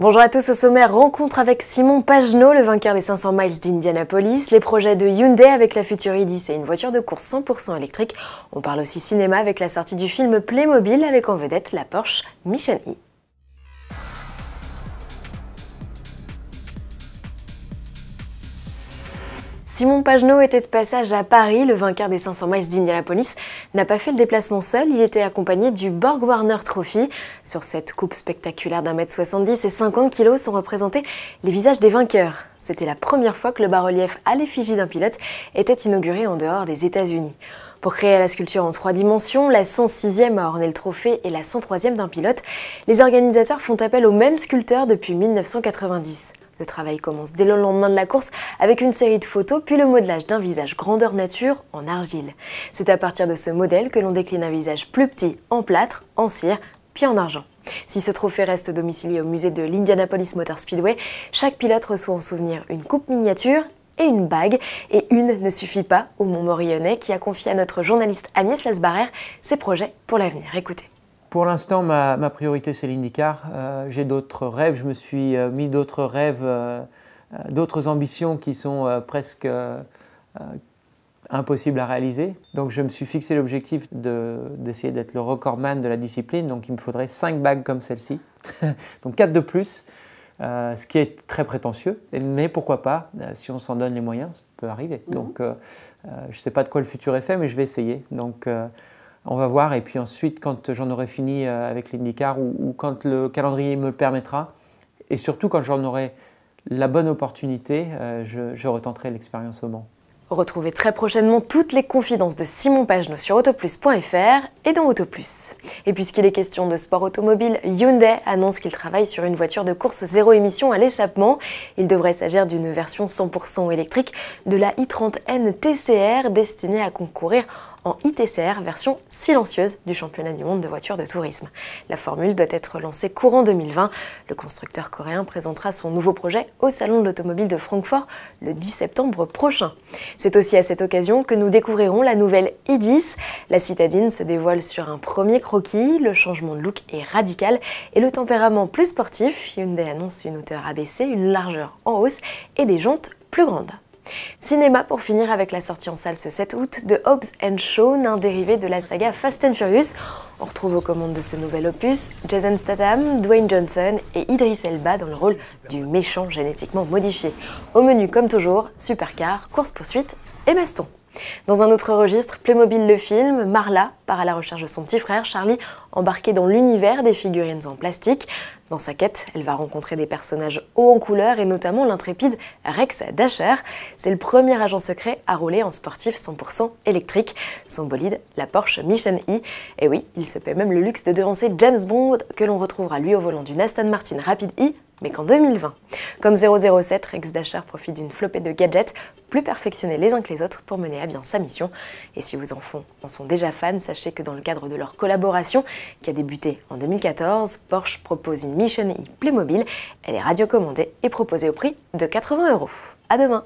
Bonjour à tous, au sommaire, rencontre avec Simon Pagenaud, le vainqueur des 500 miles d'Indianapolis, les projets de Hyundai avec la future i10 et une voiture de course 100% électrique. On parle aussi cinéma avec la sortie du film Playmobil avec en vedette la Porsche Mission E. Simon Pagenaud était de passage à Paris, le vainqueur des 500 miles d'Indianapolis n'a pas fait le déplacement seul, il était accompagné du Borg Warner Trophy. Sur cette coupe spectaculaire d'un mètre 70 et 50 kg sont représentés les visages des vainqueurs. C'était la première fois que le bas-relief à l'effigie d'un pilote était inauguré en dehors des États-Unis. Pour créer la sculpture en trois dimensions, la 106e a orné le trophée et la 103e d'un pilote, les organisateurs font appel au même sculpteur depuis 1990. Le travail commence dès le lendemain de la course avec une série de photos, puis le modelage d'un visage grandeur nature en argile. C'est à partir de ce modèle que l'on décline un visage plus petit en plâtre, en cire, puis en argent. Si ce trophée reste domicilié au musée de l'Indianapolis Motor Speedway, chaque pilote reçoit en souvenir une coupe miniature et une bague. Et une ne suffit pas au Mont-Morillonnais qui a confié à notre journaliste Agnès Lasbarère ses projets pour l'avenir. Écoutez. Pour l'instant, ma, priorité, c'est l'IndyCar. Euh, j'ai d'autres rêves, je me suis euh, mis d'autres rêves, euh, d'autres ambitions qui sont presque impossibles à réaliser. Donc je me suis fixé l'objectif d'essayer d'être le recordman de la discipline. Donc il me faudrait 5 bagues comme celle-ci, donc 4 de plus, ce qui est très prétentieux. Mais pourquoi pas, si on s'en donne les moyens, ça peut arriver. Mhm. Donc je ne sais pas de quoi le futur est fait, mais je vais essayer. Donc on va voir. Et puis ensuite, quand j'en aurai fini euh, avec l'IndyCar ou, quand le calendrier me le permettra, et surtout quand j'en aurai la bonne opportunité, euh, je, retenterai l'expérience au Mans. Retrouvez très prochainement toutes les confidences de Simon pagnot sur autoplus.fr et dans Autoplus. Et puisqu'il est question de sport automobile, Hyundai annonce qu'il travaille sur une voiture de course zéro émission à l'échappement. Il devrait s'agir d'une version 100% électrique de la i30N TCR destinée à concourir en ITCR version silencieuse du championnat du monde de voitures de tourisme. La formule doit être lancée courant 2020. Le constructeur coréen présentera son nouveau projet au Salon de l'automobile de Francfort le 10 septembre prochain. C'est aussi à cette occasion que nous découvrirons la nouvelle i10. La citadine se dévoile sur un premier croquis, le changement de look est radical et le tempérament plus sportif, Hyundai annonce une hauteur abaissée, une largeur en hausse et des jantes plus grandes. Cinéma pour finir avec la sortie en salle ce 7 août de Hobbs and Shaw, un dérivé de la saga Fast and Furious. On retrouve aux commandes de ce nouvel opus Jason Statham, Dwayne Johnson et Idris Elba dans le rôle du méchant génétiquement modifié. Au menu comme toujours, supercar, course-poursuite et maston. Dans un autre registre, Playmobil le film, Marla part à la recherche de son petit frère Charlie, embarqué dans l'univers des figurines en plastique. Dans sa quête, elle va rencontrer des personnages hauts en couleur et notamment l'intrépide Rex Dasher. C'est le premier agent secret à rouler en sportif 100% électrique. Son bolide, la Porsche Mission E. Et oui, il se paie même le luxe de devancer James Bond, que l'on retrouvera lui au volant d'une Aston Martin Rapid E mais qu'en 2020. Comme 007, Rex Dasher profite d'une flopée de gadgets plus perfectionnés les uns que les autres pour mener à bien sa mission. Et si vos enfants en sont déjà fans, sachez que dans le cadre de leur collaboration, qui a débuté en 2014, Porsche propose une Mission E mobile. Elle est radiocommandée et proposée au prix de 80 euros. À demain